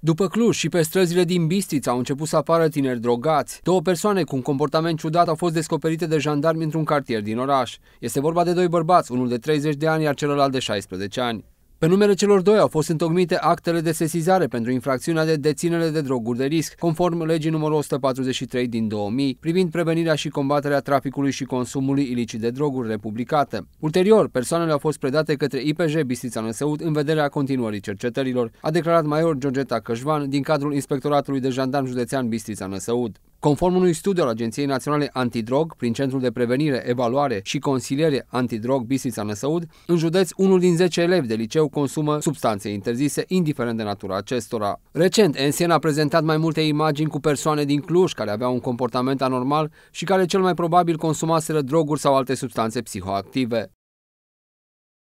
După Cluj și pe străzile din Bistrița au început să apară tineri drogați. Două persoane cu un comportament ciudat au fost descoperite de jandarmi într-un cartier din oraș. Este vorba de doi bărbați, unul de 30 de ani, iar celălalt de 16 ani. Pe numele celor doi au fost întocmite actele de sesizare pentru infracțiunea de deținere de droguri de risc, conform legii numărul 143 din 2000, privind prevenirea și combaterea traficului și consumului ilicit de droguri republicate. Ulterior, persoanele au fost predate către IPJ Bistrița Năsăud în vederea continuării cercetărilor, a declarat major Georgeta Cășvan din cadrul Inspectoratului de Jandarm Județean Bistrița Năsăud. Conform unui studiu al Agenției Naționale Antidrog, prin Centrul de Prevenire, Evaluare și Consiliere Antidrog Bistrița Năsăud, în județ, unul din 10 elevi de liceu consumă substanțe interzise, indiferent de natura acestora. Recent, NSN a prezentat mai multe imagini cu persoane din Cluj care aveau un comportament anormal și care cel mai probabil consumaseră droguri sau alte substanțe psihoactive.